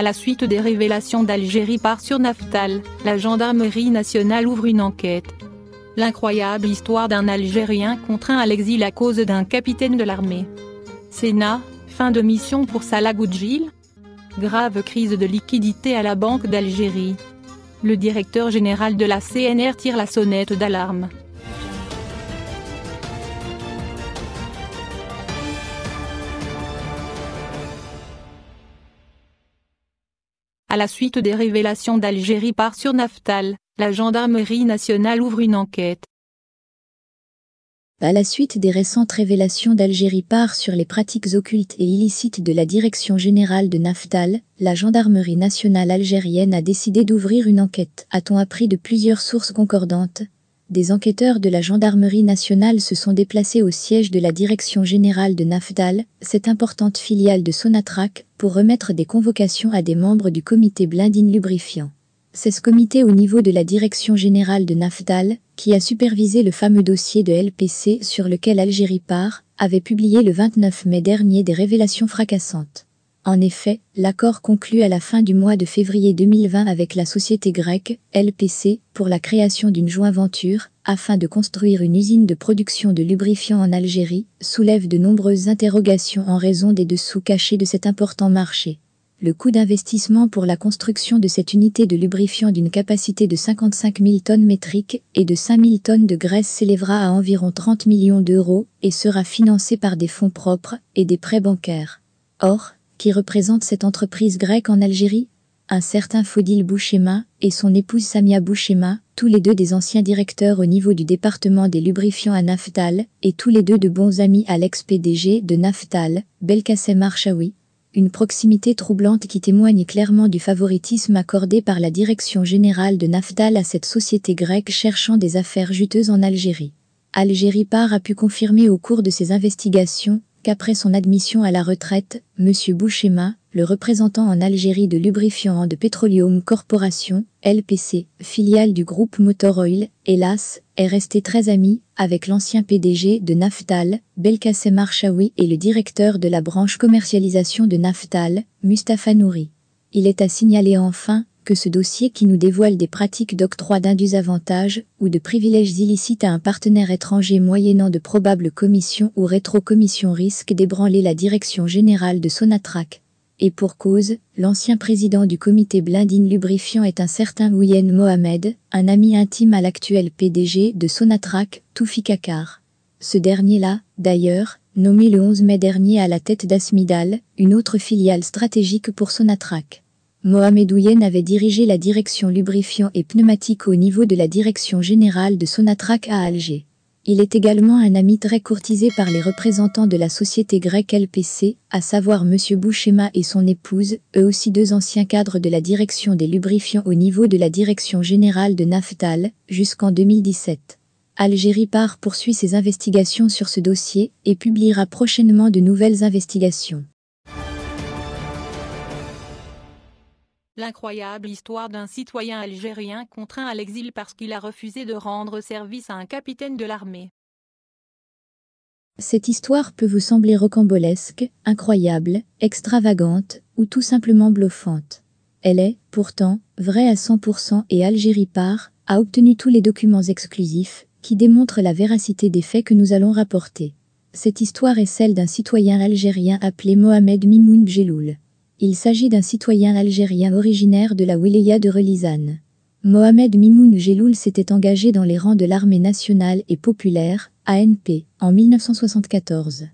À la suite des révélations d'Algérie par Surnaftal, la gendarmerie nationale ouvre une enquête. L'incroyable histoire d'un Algérien contraint à l'exil à cause d'un capitaine de l'armée. Sénat, fin de mission pour Salah Goudjil Grave crise de liquidité à la Banque d'Algérie. Le directeur général de la CNR tire la sonnette d'alarme. À la suite des révélations d'Algérie par sur Naftal, la gendarmerie nationale ouvre une enquête. À la suite des récentes révélations d'Algérie par sur les pratiques occultes et illicites de la Direction générale de Naftal, la gendarmerie nationale algérienne a décidé d'ouvrir une enquête, a-t-on appris de plusieurs sources concordantes, des enquêteurs de la gendarmerie nationale se sont déplacés au siège de la direction générale de NAFDAL, cette importante filiale de Sonatrach, pour remettre des convocations à des membres du comité blindine lubrifiant. C'est ce comité au niveau de la direction générale de NAFDAL qui a supervisé le fameux dossier de LPC sur lequel Algérie part, avait publié le 29 mai dernier des révélations fracassantes. En effet, l'accord conclu à la fin du mois de février 2020 avec la société grecque LPC pour la création d'une joint-venture afin de construire une usine de production de lubrifiants en Algérie soulève de nombreuses interrogations en raison des dessous cachés de cet important marché. Le coût d'investissement pour la construction de cette unité de lubrifiant d'une capacité de 55 000 tonnes métriques et de 5 000 tonnes de graisse s'élèvera à environ 30 millions d'euros et sera financé par des fonds propres et des prêts bancaires. Or, qui représente cette entreprise grecque en Algérie, un certain Fodil Bouchema et son épouse Samia Bouchema, tous les deux des anciens directeurs au niveau du département des lubrifiants à Naftal, et tous les deux de bons amis à l'ex-PDG de Naftal, Belkacem Archaoui, une proximité troublante qui témoigne clairement du favoritisme accordé par la direction générale de Naftal à cette société grecque cherchant des affaires juteuses en Algérie. Algérie Par a pu confirmer au cours de ses investigations qu'après son admission à la retraite, M. Bouchema, le représentant en Algérie de Lubrifiant de Petroleum Corporation, LPC, filiale du groupe Motor Oil, hélas, est resté très ami avec l'ancien PDG de Naftal, Belkacem Archaoui et le directeur de la branche commercialisation de Naftal, Mustafa Nouri. Il est à signaler enfin ce dossier qui nous dévoile des pratiques d'octroi d'indus avantages ou de privilèges illicites à un partenaire étranger moyennant de probables commissions ou rétro-commissions risque d'ébranler la direction générale de Sonatrach. Et pour cause, l'ancien président du comité blindine Lubrifiant est un certain Ouyen Mohamed, un ami intime à l'actuel PDG de Sonatrach, Toufi Kakar. Ce dernier-là, d'ailleurs, nommé le 11 mai dernier à la tête d'Asmidal, une autre filiale stratégique pour Sonatrach. Mohamed Ouyen avait dirigé la direction lubrifiant et pneumatique au niveau de la direction générale de Sonatrach à Alger. Il est également un ami très courtisé par les représentants de la société grecque LPC, à savoir M. Bouchema et son épouse, eux aussi deux anciens cadres de la direction des lubrifiants au niveau de la direction générale de Naftal, jusqu'en 2017. Algérie Par poursuit ses investigations sur ce dossier et publiera prochainement de nouvelles investigations. L'incroyable histoire d'un citoyen algérien contraint à l'exil parce qu'il a refusé de rendre service à un capitaine de l'armée. Cette histoire peut vous sembler rocambolesque, incroyable, extravagante ou tout simplement bluffante. Elle est, pourtant, vraie à 100% et Algérie Part a obtenu tous les documents exclusifs qui démontrent la véracité des faits que nous allons rapporter. Cette histoire est celle d'un citoyen algérien appelé Mohamed Mimoun Bjelloul. Il s'agit d'un citoyen algérien originaire de la wilaya de Relizane. Mohamed Mimoun Geloul s'était engagé dans les rangs de l'armée nationale et populaire, ANP, en 1974.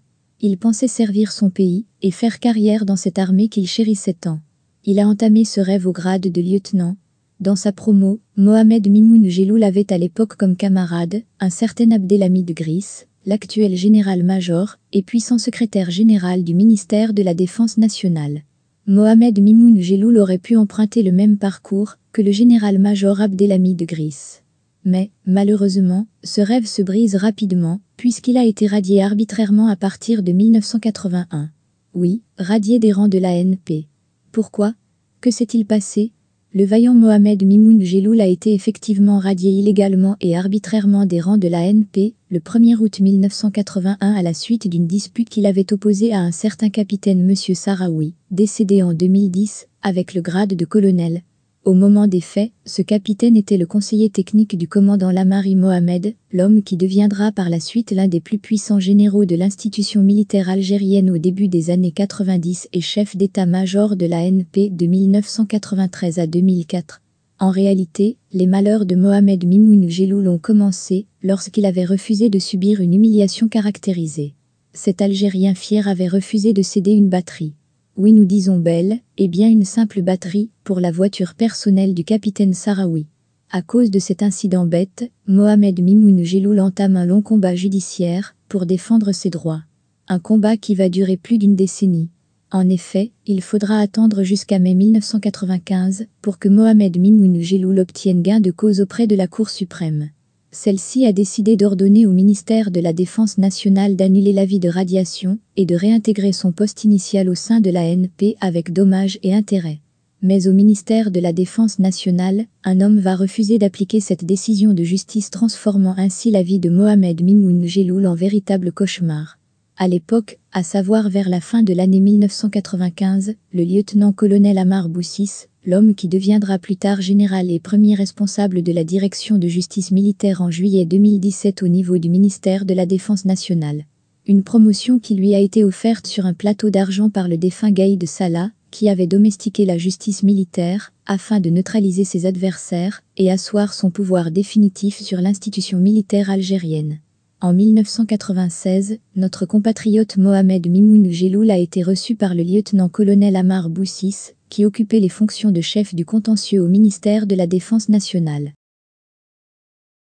Il pensait servir son pays et faire carrière dans cette armée qu'il chérissait tant. Il a entamé ce rêve au grade de lieutenant. Dans sa promo, Mohamed Mimoun Geloul avait à l'époque comme camarade un certain Abdelhamid Gris, l'actuel général-major et puissant secrétaire général du ministère de la Défense nationale. Mohamed Mimoun Geloul aurait pu emprunter le même parcours que le général-major Abdelhamid Gris. Mais, malheureusement, ce rêve se brise rapidement, puisqu'il a été radié arbitrairement à partir de 1981. Oui, radié des rangs de l'ANP. Pourquoi Que s'est-il passé le vaillant Mohamed Mimoun Geloul a été effectivement radié illégalement et arbitrairement des rangs de la NP le 1er août 1981 à la suite d'une dispute qu'il avait opposée à un certain capitaine M. Saraoui, décédé en 2010, avec le grade de colonel, au moment des faits, ce capitaine était le conseiller technique du commandant Lamari Mohamed, l'homme qui deviendra par la suite l'un des plus puissants généraux de l'institution militaire algérienne au début des années 90 et chef d'état-major de la NP de 1993 à 2004. En réalité, les malheurs de Mohamed Mimoun Geloul ont commencé lorsqu'il avait refusé de subir une humiliation caractérisée. Cet Algérien fier avait refusé de céder une batterie oui nous disons belle, et eh bien une simple batterie, pour la voiture personnelle du capitaine Sarawi. À cause de cet incident bête, Mohamed Mimoun Geloul entame un long combat judiciaire pour défendre ses droits. Un combat qui va durer plus d'une décennie. En effet, il faudra attendre jusqu'à mai 1995 pour que Mohamed Mimoun Geloul obtienne gain de cause auprès de la Cour suprême celle-ci a décidé d'ordonner au ministère de la Défense nationale d'annuler l'avis de radiation et de réintégrer son poste initial au sein de la NP avec dommages et intérêts. Mais au ministère de la Défense nationale, un homme va refuser d'appliquer cette décision de justice transformant ainsi la vie de Mohamed Mimoun Geloul en véritable cauchemar. À l'époque, à savoir vers la fin de l'année 1995, le lieutenant-colonel Amar Boussis, l'homme qui deviendra plus tard général et premier responsable de la direction de justice militaire en juillet 2017 au niveau du ministère de la Défense nationale. Une promotion qui lui a été offerte sur un plateau d'argent par le défunt Gaïd Salah, qui avait domestiqué la justice militaire, afin de neutraliser ses adversaires et asseoir son pouvoir définitif sur l'institution militaire algérienne. En 1996, notre compatriote Mohamed Mimoun Geloul a été reçu par le lieutenant-colonel Amar Boussis, qui occupait les fonctions de chef du contentieux au ministère de la Défense nationale.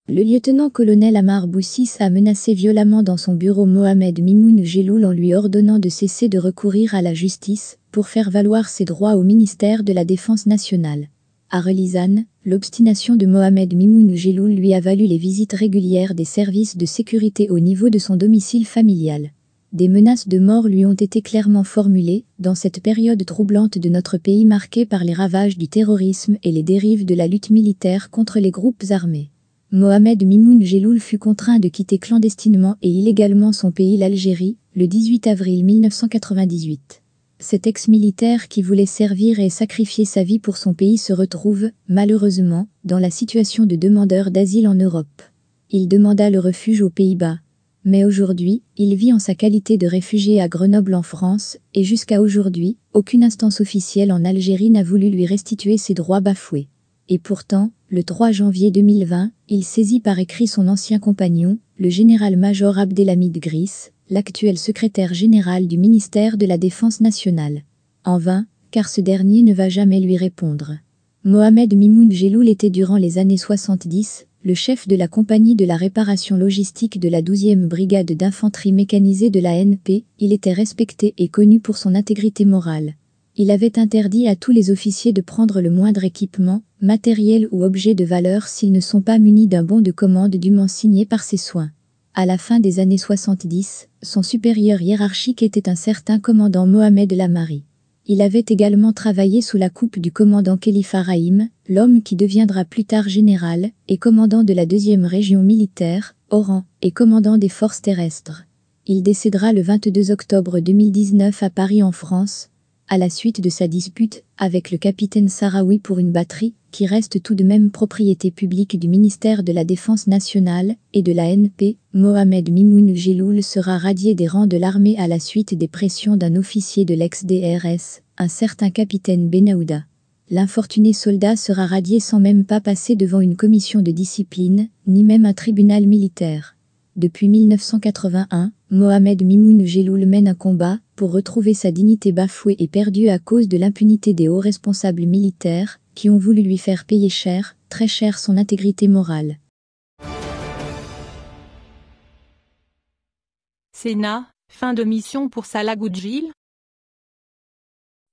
Le lieutenant-colonel Amar Boussis a menacé violemment dans son bureau Mohamed Mimoun Geloul en lui ordonnant de cesser de recourir à la justice pour faire valoir ses droits au ministère de la Défense nationale. À Relizane, l'obstination de Mohamed Mimoun Geloul lui a valu les visites régulières des services de sécurité au niveau de son domicile familial des menaces de mort lui ont été clairement formulées dans cette période troublante de notre pays marquée par les ravages du terrorisme et les dérives de la lutte militaire contre les groupes armés. Mohamed Mimoun Geloul fut contraint de quitter clandestinement et illégalement son pays l'Algérie le 18 avril 1998. Cet ex-militaire qui voulait servir et sacrifier sa vie pour son pays se retrouve, malheureusement, dans la situation de demandeur d'asile en Europe. Il demanda le refuge aux Pays-Bas, mais aujourd'hui, il vit en sa qualité de réfugié à Grenoble en France, et jusqu'à aujourd'hui, aucune instance officielle en Algérie n'a voulu lui restituer ses droits bafoués. Et pourtant, le 3 janvier 2020, il saisit par écrit son ancien compagnon, le général-major Abdelhamid Gris, l'actuel secrétaire général du ministère de la Défense nationale. En vain, car ce dernier ne va jamais lui répondre. Mohamed Mimoun Geloul était durant les années 70 le chef de la compagnie de la réparation logistique de la 12e brigade d'infanterie mécanisée de la NP, il était respecté et connu pour son intégrité morale. Il avait interdit à tous les officiers de prendre le moindre équipement, matériel ou objet de valeur s'ils ne sont pas munis d'un bon de commande dûment signé par ses soins. À la fin des années 70, son supérieur hiérarchique était un certain commandant Mohamed Lamari. Il avait également travaillé sous la coupe du commandant Kelly Raïm, l'homme qui deviendra plus tard général et commandant de la deuxième région militaire, Oran, et commandant des forces terrestres. Il décédera le 22 octobre 2019 à Paris en France, à la suite de sa dispute avec le capitaine Sarawi pour une batterie qui reste tout de même propriété publique du ministère de la Défense nationale et de la NP, Mohamed Mimoun Geloul sera radié des rangs de l'armée à la suite des pressions d'un officier de l'ex-DRS, un certain capitaine Benaouda. L'infortuné soldat sera radié sans même pas passer devant une commission de discipline, ni même un tribunal militaire. Depuis 1981, Mohamed Mimoun Geloul mène un combat pour retrouver sa dignité bafouée et perdue à cause de l'impunité des hauts responsables militaires qui ont voulu lui faire payer cher, très cher son intégrité morale. Sénat, fin de mission pour Salah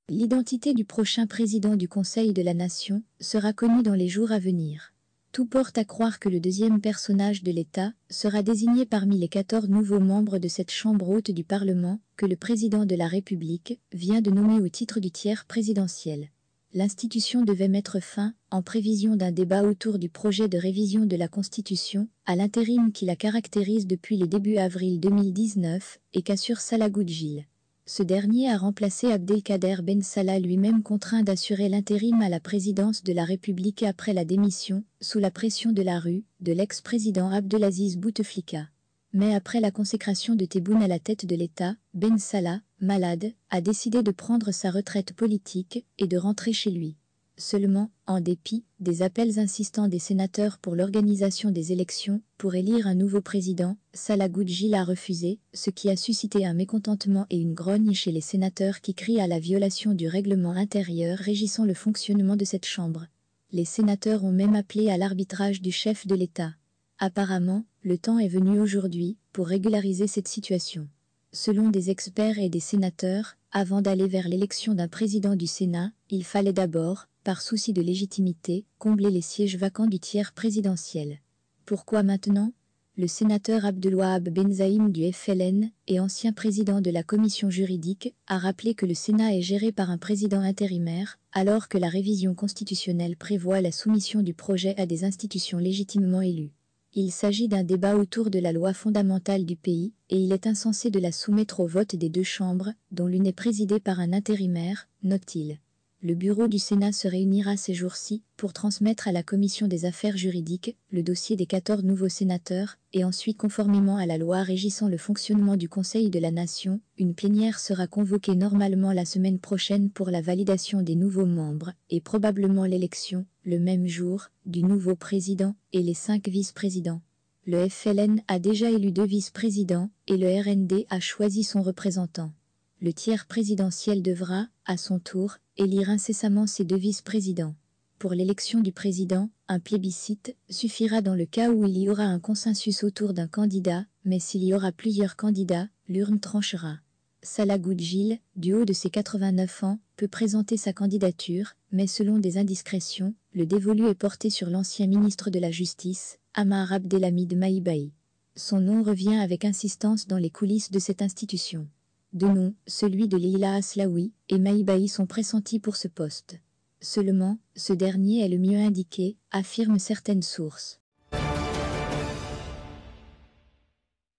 L'identité du prochain président du Conseil de la Nation sera connue dans les jours à venir. Tout porte à croire que le deuxième personnage de l'État sera désigné parmi les 14 nouveaux membres de cette chambre haute du Parlement que le président de la République vient de nommer au titre du tiers présidentiel. L'institution devait mettre fin, en prévision d'un débat autour du projet de révision de la Constitution, à l'intérim qui la caractérise depuis le début avril 2019 et qu'assure Salagoudjil. Ce dernier a remplacé Abdelkader Ben Salah lui-même contraint d'assurer l'intérim à la présidence de la République après la démission, sous la pression de la rue, de l'ex-président Abdelaziz Bouteflika. Mais après la consécration de Tebboune à la tête de l'État, Ben Salah, malade, a décidé de prendre sa retraite politique et de rentrer chez lui. Seulement, en dépit des appels insistants des sénateurs pour l'organisation des élections pour élire un nouveau président, Salagoudji l'a refusé, ce qui a suscité un mécontentement et une grogne chez les sénateurs qui crient à la violation du règlement intérieur régissant le fonctionnement de cette chambre. Les sénateurs ont même appelé à l'arbitrage du chef de l'État. Apparemment, le temps est venu aujourd'hui pour régulariser cette situation. Selon des experts et des sénateurs, avant d'aller vers l'élection d'un président du Sénat, il fallait d'abord, par souci de légitimité, combler les sièges vacants du tiers présidentiel. Pourquoi maintenant Le sénateur Abdelwahab Benzaïm du FLN et ancien président de la commission juridique a rappelé que le Sénat est géré par un président intérimaire, alors que la révision constitutionnelle prévoit la soumission du projet à des institutions légitimement élues. Il s'agit d'un débat autour de la loi fondamentale du pays, et il est insensé de la soumettre au vote des deux chambres, dont l'une est présidée par un intérimaire, note-t-il. Le bureau du Sénat se réunira ces jours-ci pour transmettre à la Commission des affaires juridiques le dossier des 14 nouveaux sénateurs et ensuite conformément à la loi régissant le fonctionnement du Conseil de la Nation, une plénière sera convoquée normalement la semaine prochaine pour la validation des nouveaux membres et probablement l'élection, le même jour, du nouveau président et les cinq vice-présidents. Le FLN a déjà élu deux vice-présidents et le RND a choisi son représentant. Le tiers présidentiel devra, à son tour, élire incessamment ses deux vice-présidents. Pour l'élection du président, un plébiscite suffira dans le cas où il y aura un consensus autour d'un candidat, mais s'il y aura plusieurs candidats, l'urne tranchera. Salah Goudjil, du haut de ses 89 ans, peut présenter sa candidature, mais selon des indiscrétions, le dévolu est porté sur l'ancien ministre de la Justice, Amar Abdelhamid Maïbaï. Son nom revient avec insistance dans les coulisses de cette institution. Deux noms, celui de Leila Aslaoui et Maïbaï sont pressentis pour ce poste. Seulement, ce dernier est le mieux indiqué, affirment certaines sources.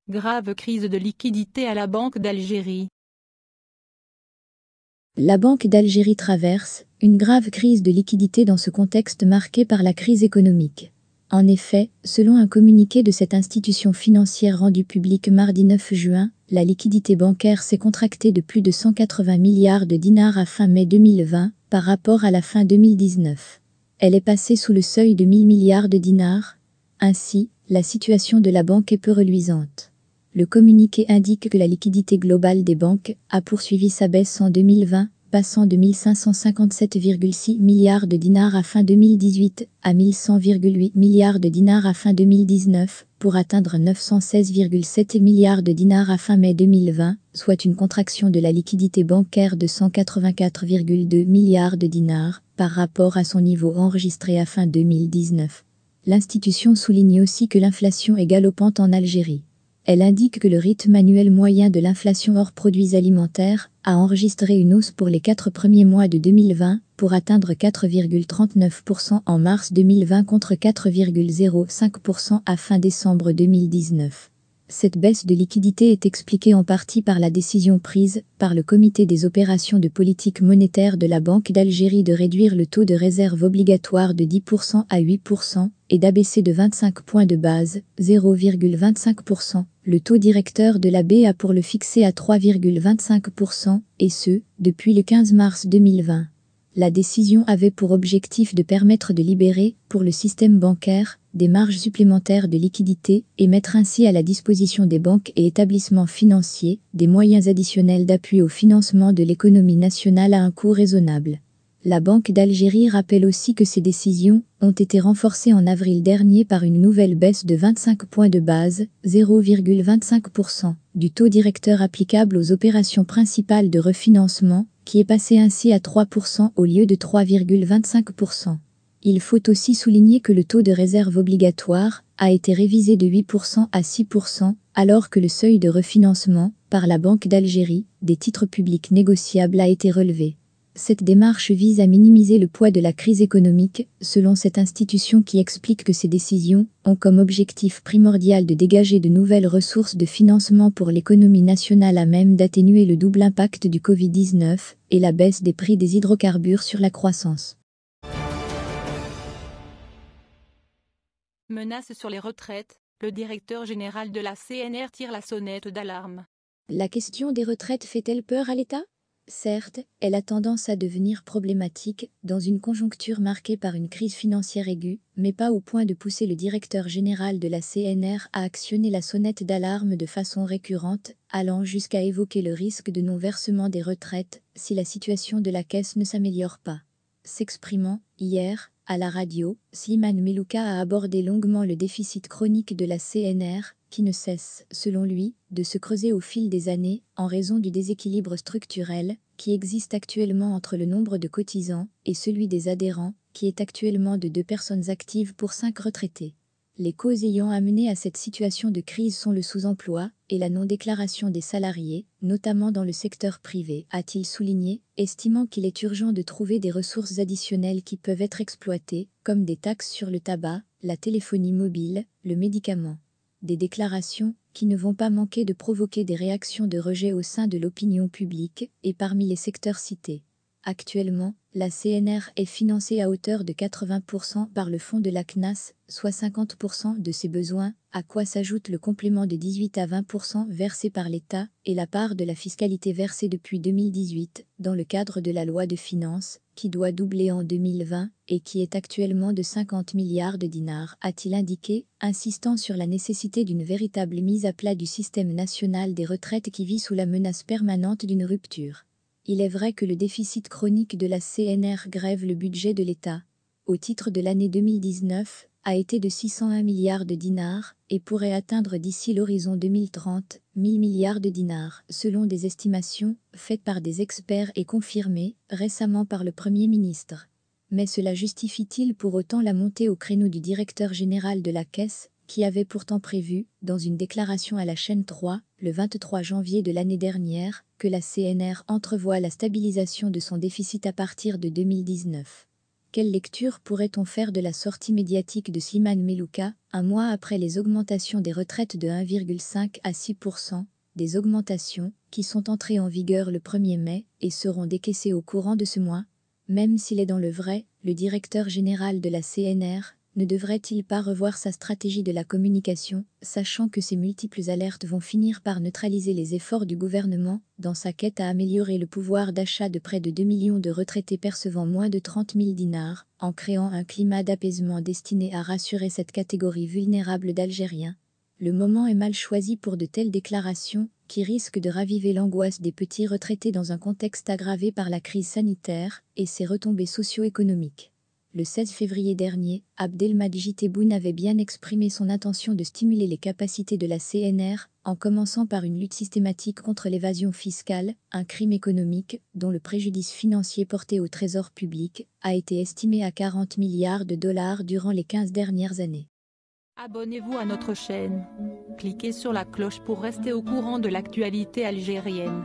Grave crise de liquidité à la Banque d'Algérie. La Banque d'Algérie traverse une grave crise de liquidité dans ce contexte marqué par la crise économique. En effet, selon un communiqué de cette institution financière rendu public mardi 9 juin, la liquidité bancaire s'est contractée de plus de 180 milliards de dinars à fin mai 2020 par rapport à la fin 2019. Elle est passée sous le seuil de 1000 milliards de dinars. Ainsi, la situation de la banque est peu reluisante. Le communiqué indique que la liquidité globale des banques a poursuivi sa baisse en 2020 passant de 1557,6 milliards de dinars à fin 2018 à 1100,8 milliards de dinars à fin 2019, pour atteindre 916,7 milliards de dinars à fin mai 2020, soit une contraction de la liquidité bancaire de 184,2 milliards de dinars par rapport à son niveau enregistré à fin 2019. L'institution souligne aussi que l'inflation est galopante en Algérie. Elle indique que le rythme annuel moyen de l'inflation hors produits alimentaires a enregistré une hausse pour les quatre premiers mois de 2020 pour atteindre 4,39% en mars 2020 contre 4,05% à fin décembre 2019. Cette baisse de liquidité est expliquée en partie par la décision prise par le Comité des opérations de politique monétaire de la Banque d'Algérie de réduire le taux de réserve obligatoire de 10% à 8% et d'abaisser de 25 points de base, 0,25%, le taux directeur de la BA pour le fixer à 3,25%, et ce, depuis le 15 mars 2020. La décision avait pour objectif de permettre de libérer, pour le système bancaire, des marges supplémentaires de liquidités et mettre ainsi à la disposition des banques et établissements financiers des moyens additionnels d'appui au financement de l'économie nationale à un coût raisonnable. La Banque d'Algérie rappelle aussi que ces décisions ont été renforcées en avril dernier par une nouvelle baisse de 25 points de base, 0,25%, du taux directeur applicable aux opérations principales de refinancement, qui est passé ainsi à 3% au lieu de 3,25%. Il faut aussi souligner que le taux de réserve obligatoire a été révisé de 8% à 6%, alors que le seuil de refinancement, par la Banque d'Algérie, des titres publics négociables a été relevé. Cette démarche vise à minimiser le poids de la crise économique, selon cette institution qui explique que ces décisions ont comme objectif primordial de dégager de nouvelles ressources de financement pour l'économie nationale à même d'atténuer le double impact du Covid-19 et la baisse des prix des hydrocarbures sur la croissance. Menace sur les retraites, le directeur général de la CNR tire la sonnette d'alarme. La question des retraites fait-elle peur à l'État Certes, elle a tendance à devenir problématique dans une conjoncture marquée par une crise financière aiguë, mais pas au point de pousser le directeur général de la CNR à actionner la sonnette d'alarme de façon récurrente, allant jusqu'à évoquer le risque de non-versement des retraites si la situation de la caisse ne s'améliore pas. S'exprimant, hier, à la radio, Siman Melouka a abordé longuement le déficit chronique de la CNR, qui ne cesse, selon lui, de se creuser au fil des années en raison du déséquilibre structurel qui existe actuellement entre le nombre de cotisants et celui des adhérents, qui est actuellement de deux personnes actives pour cinq retraités. Les causes ayant amené à cette situation de crise sont le sous-emploi et la non-déclaration des salariés, notamment dans le secteur privé, a-t-il souligné, estimant qu'il est urgent de trouver des ressources additionnelles qui peuvent être exploitées, comme des taxes sur le tabac, la téléphonie mobile, le médicament. Des déclarations qui ne vont pas manquer de provoquer des réactions de rejet au sein de l'opinion publique et parmi les secteurs cités. Actuellement, la CNR est financée à hauteur de 80% par le fonds de la CNAS, soit 50% de ses besoins, à quoi s'ajoute le complément de 18 à 20% versé par l'État et la part de la fiscalité versée depuis 2018 dans le cadre de la loi de finances, qui doit doubler en 2020 et qui est actuellement de 50 milliards de dinars, a-t-il indiqué, insistant sur la nécessité d'une véritable mise à plat du système national des retraites qui vit sous la menace permanente d'une rupture. Il est vrai que le déficit chronique de la CNR grève le budget de l'État, au titre de l'année 2019, a été de 601 milliards de dinars et pourrait atteindre d'ici l'horizon 2030 1000 milliards de dinars, selon des estimations faites par des experts et confirmées récemment par le Premier ministre. Mais cela justifie-t-il pour autant la montée au créneau du directeur général de la Caisse, qui avait pourtant prévu, dans une déclaration à la chaîne 3, le 23 janvier de l'année dernière, que la CNR entrevoit la stabilisation de son déficit à partir de 2019. Quelle lecture pourrait-on faire de la sortie médiatique de Slimane Melouka, un mois après les augmentations des retraites de 1,5 à 6 des augmentations qui sont entrées en vigueur le 1er mai et seront décaissées au courant de ce mois Même s'il est dans le vrai, le directeur général de la CNR, ne devrait-il pas revoir sa stratégie de la communication, sachant que ces multiples alertes vont finir par neutraliser les efforts du gouvernement dans sa quête à améliorer le pouvoir d'achat de près de 2 millions de retraités percevant moins de 30 000 dinars, en créant un climat d'apaisement destiné à rassurer cette catégorie vulnérable d'Algériens Le moment est mal choisi pour de telles déclarations, qui risquent de raviver l'angoisse des petits retraités dans un contexte aggravé par la crise sanitaire et ses retombées socio-économiques. Le 16 février dernier, Abdelmadjid Tebboune avait bien exprimé son intention de stimuler les capacités de la CNR en commençant par une lutte systématique contre l'évasion fiscale, un crime économique dont le préjudice financier porté au trésor public a été estimé à 40 milliards de dollars durant les 15 dernières années. Abonnez-vous à notre chaîne. Cliquez sur la cloche pour rester au courant de l'actualité algérienne.